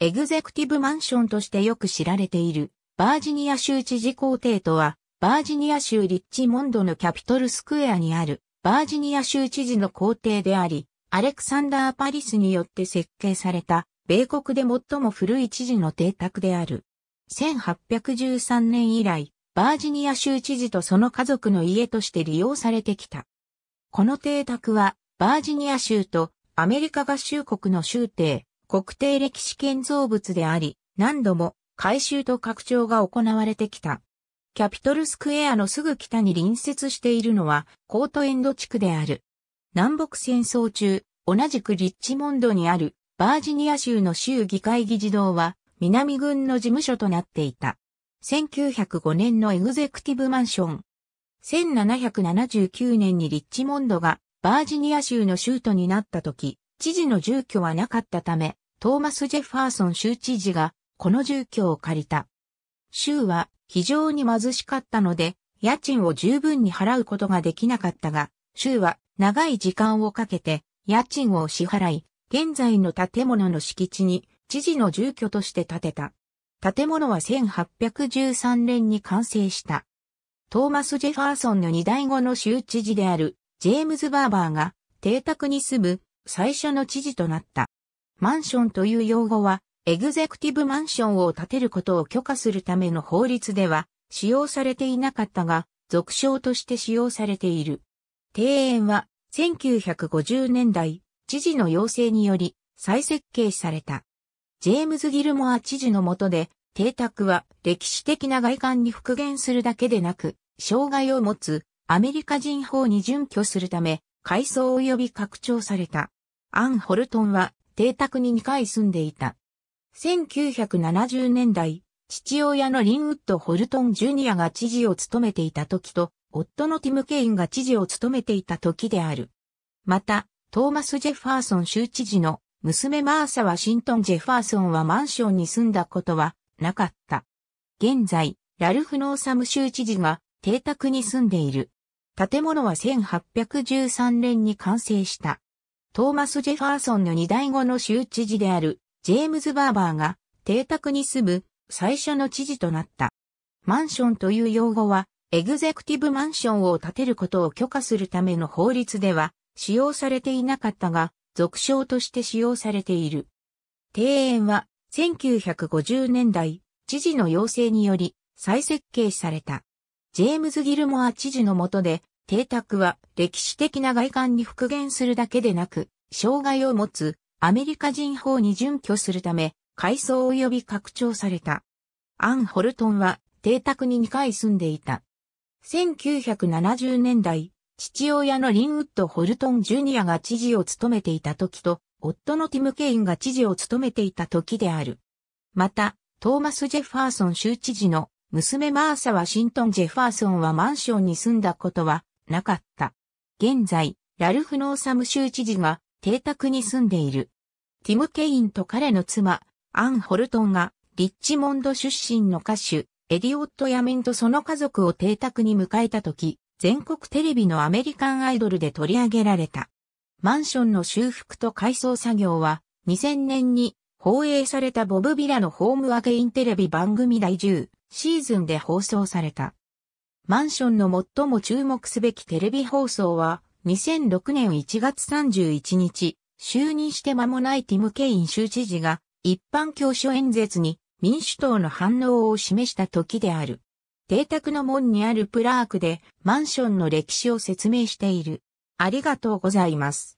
エグゼクティブマンションとしてよく知られている、バージニア州知事公邸とは、バージニア州リッチモンドのキャピトルスクエアにある、バージニア州知事の公邸であり、アレクサンダー・パリスによって設計された、米国で最も古い知事の邸宅である。1813年以来、バージニア州知事とその家族の家として利用されてきた。この邸宅は、バージニア州とアメリカ合衆国の州邸、国定歴史建造物であり、何度も改修と拡張が行われてきた。キャピトルスクエアのすぐ北に隣接しているのはコートエンド地区である。南北戦争中、同じくリッチモンドにあるバージニア州の州議会議事堂は南軍の事務所となっていた。1905年のエグゼクティブマンション。1779年にリッチモンドがバージニア州の州都になった時、知事の住居はなかったため、トーマス・ジェファーソン州知事がこの住居を借りた。州は非常に貧しかったので、家賃を十分に払うことができなかったが、州は長い時間をかけて家賃を支払い、現在の建物の敷地に知事の住居として建てた。建物は1813年に完成した。トーマス・ジェファーソンの二代後の州知事であるジェームズ・バーバーが邸宅に住む最初の知事となった。マンションという用語は、エグゼクティブマンションを建てることを許可するための法律では使用されていなかったが、俗称として使用されている。庭園は1950年代、知事の要請により再設計された。ジェームズ・ギルモア知事の下で、邸宅は歴史的な外観に復元するだけでなく、障害を持つアメリカ人法に準拠するため、改装及び拡張された。アン・ホルトンは邸宅に2回住んでいた。1970年代、父親のリンウッド・ホルトン・ジュニアが知事を務めていた時と、夫のティム・ケインが知事を務めていた時である。また、トーマス・ジェファーソン州知事の娘マーサ・ワシントン・ジェファーソンはマンションに住んだことはなかった。現在、ラルフ・ノーサム州知事が邸宅に住んでいる。建物は1813年に完成した。トーマス・ジェファーソンの二代後の州知事であるジェームズ・バーバーが邸宅に住む最初の知事となった。マンションという用語はエグゼクティブマンションを建てることを許可するための法律では使用されていなかったが俗称として使用されている。庭園は1950年代知事の要請により再設計された。ジェームズ・ギルモア知事の下で邸宅は歴史的な外観に復元するだけでなく、障害を持つアメリカ人法に準拠するため、改装及び拡張された。アン・ホルトンは邸宅に2回住んでいた。1970年代、父親のリンウッド・ホルトン・ジュニアが知事を務めていた時と、夫のティム・ケインが知事を務めていた時である。また、トーマス・ジェファーソン州知事の娘マーサ・ワシントン・ジェファーソンはマンションに住んだことはなかった。現在、ラルフ・ノーサム州知事が邸宅に住んでいる。ティム・ケインと彼の妻、アン・ホルトンが、リッチモンド出身の歌手、エディオット・ヤメンとその家族を邸宅に迎えた時、全国テレビのアメリカンアイドルで取り上げられた。マンションの修復と改装作業は、2000年に放映されたボブ・ビラのホームアゲインテレビ番組第10シーズンで放送された。マンションの最も注目すべきテレビ放送は、2006年1月31日、就任して間もないティム・ケイン州知事が、一般教書演説に民主党の反応を示した時である。邸宅の門にあるプラークでマンションの歴史を説明している。ありがとうございます。